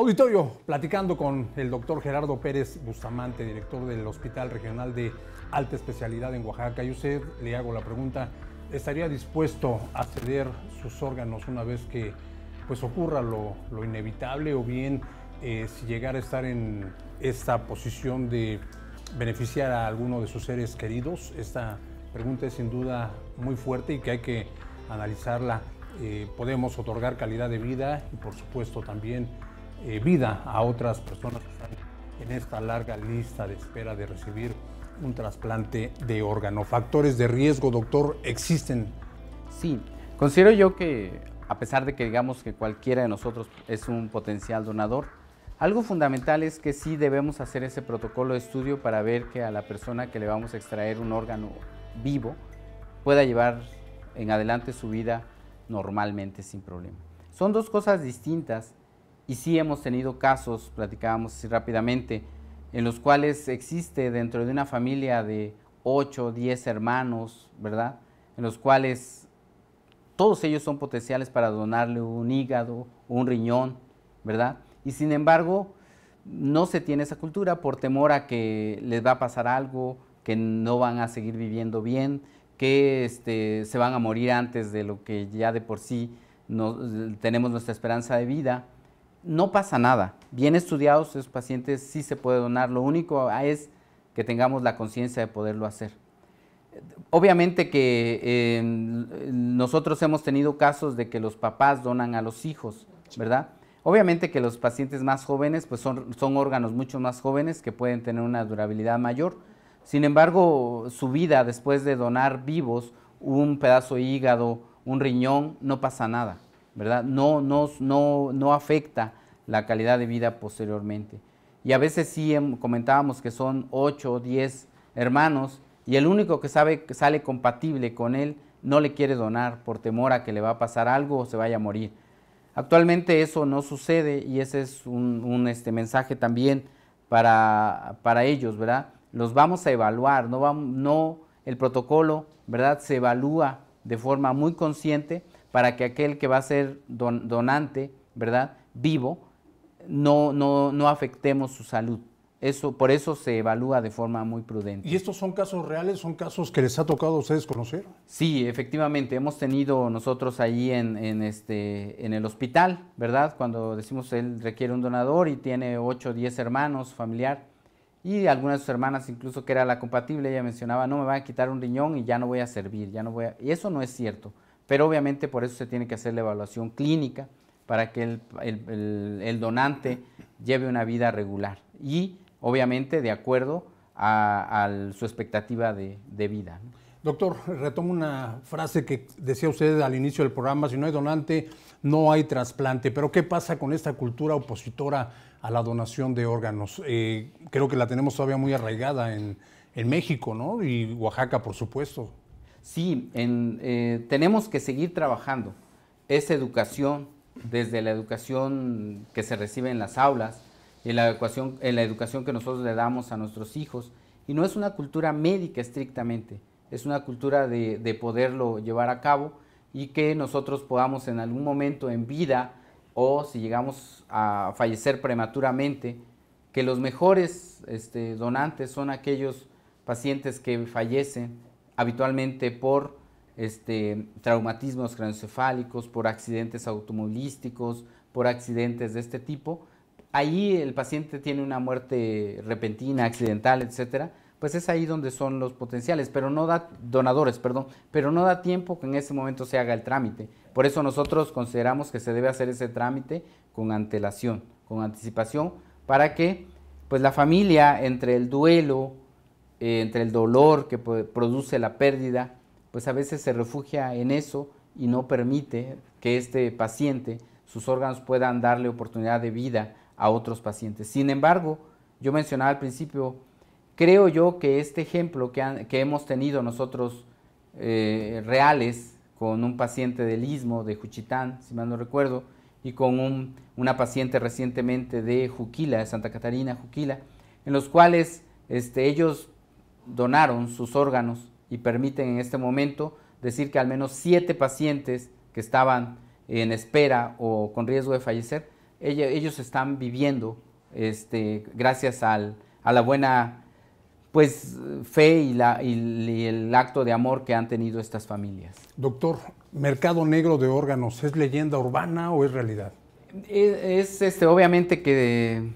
Auditorio, platicando con el doctor Gerardo Pérez Bustamante, director del Hospital Regional de Alta Especialidad en Oaxaca, y usted le hago la pregunta, ¿estaría dispuesto a ceder sus órganos una vez que pues ocurra lo, inevitable o bien eh, si llegara a estar en esta posición de beneficiar a alguno de sus seres queridos? Esta pregunta es sin duda muy fuerte y que hay que analizarla. Eh, podemos otorgar calidad de vida y por supuesto también eh, vida a otras personas que están en esta larga lista de espera de recibir un trasplante de órgano. ¿Factores de riesgo, doctor, existen? Sí, considero yo que a pesar de que digamos que cualquiera de nosotros es un potencial donador, algo fundamental es que sí debemos hacer ese protocolo de estudio para ver que a la persona que le vamos a extraer un órgano vivo pueda llevar en adelante su vida normalmente sin problema. Son dos cosas distintas y sí hemos tenido casos, platicábamos así rápidamente, en los cuales existe dentro de una familia de 8, 10 hermanos, ¿verdad? En los cuales todos ellos son potenciales para donarle un hígado, un riñón, ¿verdad? Y sin embargo, no se tiene esa cultura por temor a que les va a pasar algo, que no van a seguir viviendo bien, que este, se van a morir antes de lo que ya de por sí tenemos nuestra esperanza de vida no pasa nada. Bien estudiados, esos pacientes sí se puede donar. Lo único es que tengamos la conciencia de poderlo hacer. Obviamente que em, nosotros hemos tenido casos de que los papás donan a los hijos, ¿verdad? Obviamente que los pacientes más jóvenes pues son, son órganos mucho más jóvenes que pueden tener una durabilidad mayor. Sin embargo, su vida después de donar vivos un pedazo de hígado, un riñón, no pasa nada. ¿verdad? No, no, afecta la calidad de vida posteriormente. Y a veces sí em, comentábamos que son 8 o 10 hermanos y el único que sabe que sale compatible con él no le quiere donar por temor a que le va a pasar algo o se vaya a morir. Actualmente eso no sucede y ese es un, este, mensaje también para, ellos, ¿verdad? Los vamos a evaluar, no el protocolo, ¿verdad? Se evalúa de forma muy consciente para que aquel que va a ser donante, ¿verdad? Vivo, no, no, no afectemos su salud. Eso, por eso se evalúa de forma muy prudente. ¿Y estos son casos reales? ¿Son casos que les ha tocado a ustedes conocer? Sí, efectivamente. Hemos tenido nosotros ahí en, este, el hospital, ¿verdad? Cuando decimos él requiere un donador y tiene 8 o 10 hermanos, familiar, y algunas de sus hermanas incluso que era la compatible, ella mencionaba, no, me van a quitar un riñón y ya no voy a servir, ya no voy a... Y eso no es cierto pero obviamente por eso se tiene que hacer la evaluación clínica para que el, donante lleve una vida regular y obviamente de acuerdo a, su expectativa de, vida. Doctor, retomo una frase que decía usted al inicio del programa, si no hay donante, no hay trasplante, pero ¿qué pasa con esta cultura opositora a la donación de órganos? Eh, creo que la tenemos todavía muy arraigada en, en México, ¿no? Y Oaxaca, por supuesto. Sí, eh, tenemos que seguir trabajando. Esa educación, desde la educación que se recibe en las aulas, en la, educación, en la educación que nosotros le damos a nuestros hijos. Y no es una cultura médica estrictamente, es una cultura de, poderlo llevar a cabo y que nosotros podamos en algún momento en vida o si llegamos a fallecer prematuramente, que los mejores este, donantes son aquellos pacientes que fallecen habitualmente por este, traumatismos craniocefálicos, por accidentes automovilísticos, por accidentes de este tipo, ahí el paciente tiene una muerte repentina, accidental, etcétera, pues es ahí donde son los potenciales, pero no da donadores, perdón, pero no da tiempo que en ese momento se haga el trámite. Por eso nosotros consideramos que se debe hacer ese trámite con antelación, con anticipación para que pues la familia entre el duelo, eh, entre el dolor que produce la pérdida, pues a veces se refugia en eso y no permite que este paciente, sus órganos puedan darle oportunidad de vida a otros pacientes. Sin embargo, yo mencionaba al principio, creo yo que este ejemplo que, hemos tenido nosotros eh, reales con un paciente del Istmo, de Juchitán, si mal no recuerdo, y con una paciente recientemente de Juquila, de Santa Catarina, Juquila, en los cuales este, ellos donaron sus órganos y permiten en este momento decir que al menos siete pacientes que estaban en espera o con riesgo de fallecer, ellos están viviendo este, gracias a la buena pues, fe y, la, el acto de amor que han tenido estas familias. Doctor, ¿mercado negro de órganos es leyenda urbana o es realidad? E, es, este, obviamente que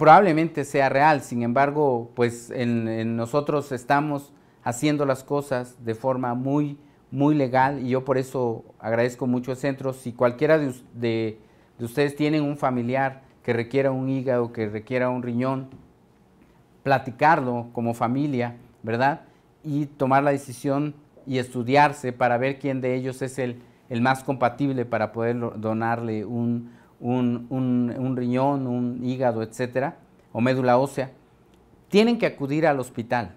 probablemente sea real, sin embargo, pues en, nosotros estamos haciendo las cosas de forma muy, muy legal y yo por eso agradezco mucho el centro. Si cualquiera de, ustedes tienen un familiar que requiera un hígado, que requiera un riñón, platicarlo como familia, ¿verdad? Y tomar la decisión y estudiarse para ver quién de ellos es el más compatible para poder donarle un, un, riñón, un hígado, etcétera, o médula ósea, tienen que acudir al hospital.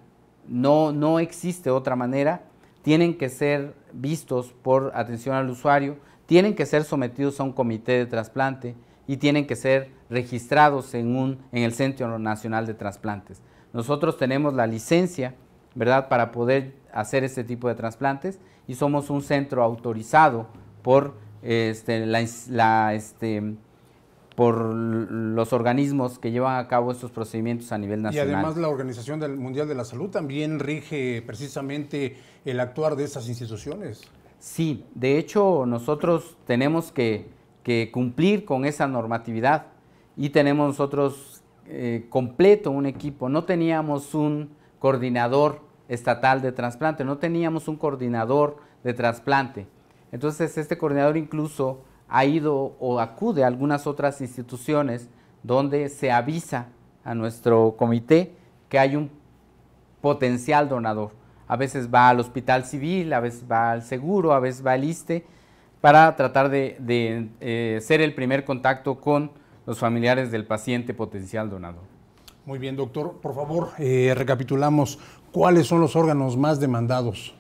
No, no existe otra manera. Tienen que ser vistos por atención al usuario, tienen que ser sometidos a un comité de trasplante y tienen que ser registrados en, un, en el Centro Nacional de Trasplantes. Nosotros tenemos la licencia, ¿verdad?, para poder hacer este tipo de trasplantes y somos un centro autorizado por este, la, este, por los organismos que llevan a cabo estos procedimientos a nivel nacional. Y además la Organización del Mundial de la Salud también rige precisamente el actuar de esas instituciones. Sí, de hecho nosotros tenemos que, cumplir con esa normatividad y tenemos nosotros eh, completo un equipo. No teníamos un coordinador estatal de trasplante, no teníamos un coordinador de trasplante. Entonces este coordinador incluso ha ido o acude a algunas otras instituciones donde se avisa a nuestro comité que hay un potencial donador. A veces va al hospital civil, a veces va al seguro, a veces va al ISTE, para tratar de, eh, ser el primer contacto con los familiares del paciente potencial donador. Muy bien, doctor. Por favor, eh, recapitulamos cuáles son los órganos más demandados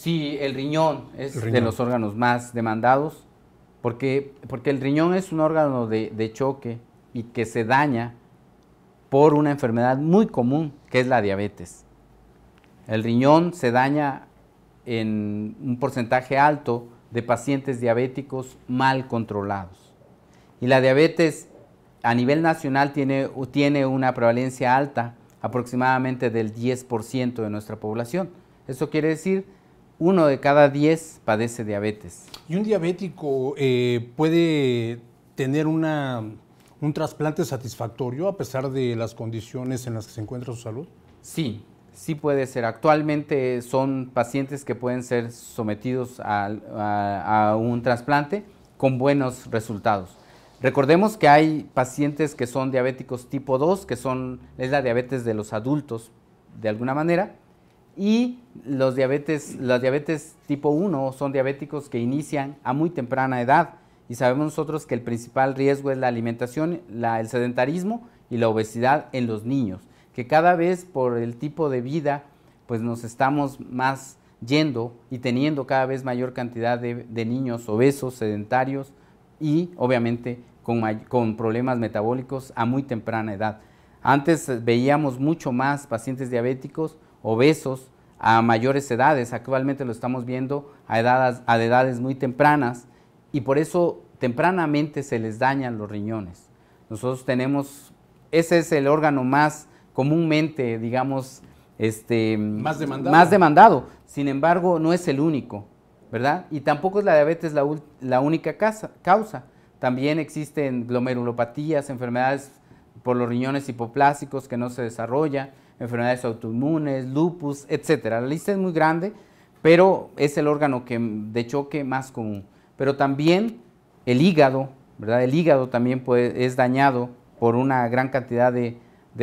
Sí, el riñón es de los órganos más demandados, porque, porque el riñón es un órgano de, choque y que se daña por una enfermedad muy común, que es la diabetes. El riñón se daña en un porcentaje alto de pacientes diabéticos mal controlados. Y la diabetes a nivel nacional tiene, tiene una prevalencia alta, aproximadamente del 10% de nuestra población. Eso quiere decir uno de cada diez padece diabetes. ¿Y un diabético eh, puede tener un trasplante satisfactorio a pesar de las condiciones en las que se encuentra su salud? Sí, sí puede ser. Actualmente son pacientes que pueden ser sometidos a, un trasplante con buenos resultados. Recordemos que hay pacientes que son diabéticos tipo 2, que son, es la diabetes de los adultos de alguna manera, y los diabetes, las diabetes tipo 1 son diabéticos que inician a muy temprana edad y sabemos nosotros que el principal riesgo es la alimentación, el sedentarismo y la obesidad en los niños, que cada vez por el tipo de vida pues nos estamos más yendo y teniendo cada vez mayor cantidad de, niños obesos, sedentarios y obviamente con problemas metabólicos a muy temprana edad. Antes eh, veíamos mucho más pacientes diabéticos, obesos a mayores edades. Actualmente lo estamos viendo a edades, a edades muy tempranas y por eso tempranamente se les dañan los riñones. Nosotros tenemos, ese es el órgano más comúnmente, digamos, este, más demandado. Sin embargo, no es el único, ¿verdad? Y tampoco es la diabetes la, la única causa. También existen glomerulopatías, enfermedades por los riñones hipoplásicos que no se desarrolla, enfermedades autoinmunes, lupus, etc. La lista es muy grande, pero es el órgano que, de choque más común. Pero también el hígado, ¿verdad? El hígado también puede, es dañado por una gran cantidad de,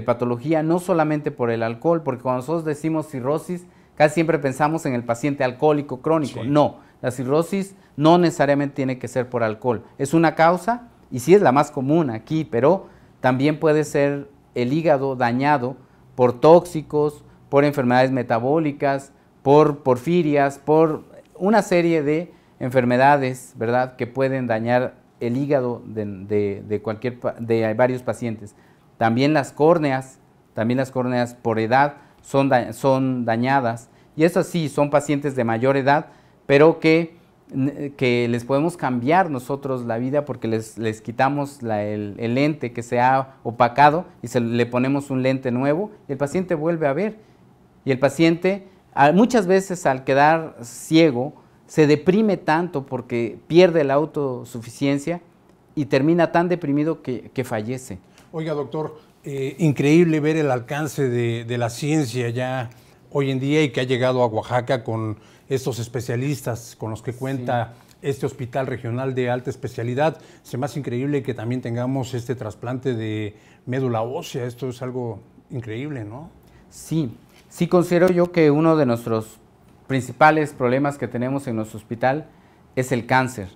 patología, no solamente por el alcohol, porque cuando nosotros decimos cirrosis, casi siempre pensamos en el paciente alcohólico crónico. No, la cirrosis no necesariamente tiene que ser por alcohol. Es una causa y sí es la más común aquí, pero también puede ser el hígado dañado por tóxicos, por enfermedades metabólicas, por porfirias, por una serie de enfermedades, ¿verdad?, que pueden dañar el hígado de, de, de, de varios pacientes. También las córneas, también las córneas por edad son, son dañadas. Y esas sí, son pacientes de mayor edad, pero que eh, que les podemos cambiar nosotros la vida porque les, quitamos el, lente que se ha opacado y se, le ponemos un lente nuevo el paciente vuelve a ver. Y el paciente muchas veces al quedar ciego se deprime tanto porque pierde la autosuficiencia y termina tan deprimido que, fallece. Oiga, doctor, eh, increíble ver el alcance de, de la ciencia ya hoy en día y que ha llegado a Oaxaca con estos especialistas con los que cuenta este hospital regional de alta especialidad. Se más increíble que también tengamos este trasplante de médula ósea. Esto es algo increíble, ¿no? Sí, sí considero yo que uno de nuestros principales problemas que tenemos en nuestro hospital es el cáncer.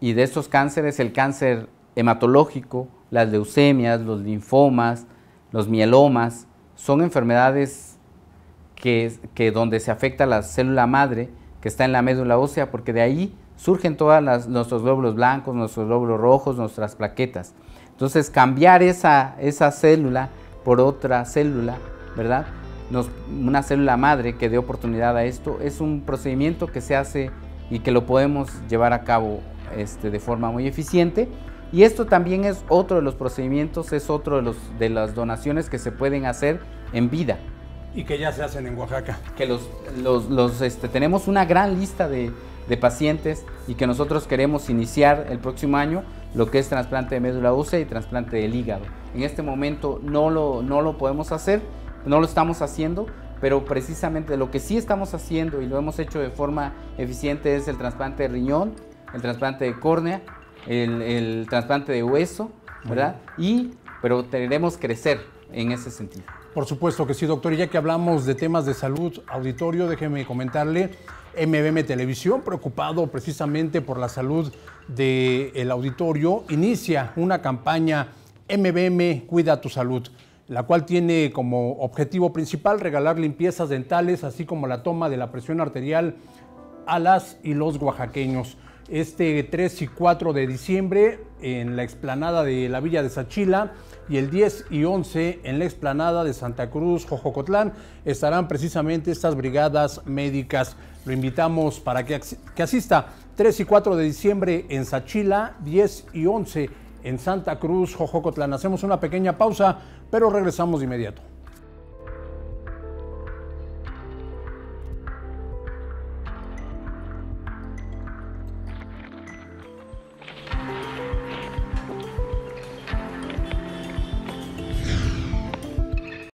Y de estos cánceres, el cáncer hematológico, las leucemias, los linfomas, los mielomas, son enfermedades que, donde se afecta la célula madre que está en la médula ósea, porque de ahí surgen todos nuestros glóbulos blancos, nuestros glóbulos rojos, nuestras plaquetas. Entonces, cambiar esa, célula por otra célula, ¿verdad? una célula madre que dé oportunidad a esto, es un procedimiento que se hace y que lo podemos llevar a cabo este, de forma muy eficiente. Y esto también es otro de los procedimientos, es otro de, los, de las donaciones que se pueden hacer en vida y que ya se hacen en Oaxaca. Que los, este, tenemos una gran lista de, pacientes y que nosotros queremos iniciar el próximo año lo que es trasplante de médula ósea y trasplante del hígado. En este momento no lo, no lo podemos hacer, no lo estamos haciendo, pero precisamente lo que sí estamos haciendo y lo hemos hecho de forma eficiente es el trasplante de riñón, el trasplante de córnea, el, trasplante de hueso, ¿verdad? Y, pero tenemos crecer en ese sentido. Por supuesto que sí, doctor. Y ya que hablamos de temas de salud, auditorio, déjeme comentarle. MBM Televisión, preocupado precisamente por la salud del auditorio, inicia una campaña MBM Cuida tu Salud, la cual tiene como objetivo principal regalar limpiezas dentales, así como la toma de la presión arterial a las y los oaxaqueños. Este 3 y 4 de diciembre, en la explanada de la Villa de Sachila, y el 10 y 11 en la explanada de Santa Cruz, Jojocotlán, estarán precisamente estas brigadas médicas. Lo invitamos para que, asista 3 y 4 de diciembre en Sachila, 10 y 11 en Santa Cruz, Jojocotlán. Hacemos una pequeña pausa, pero regresamos de inmediato.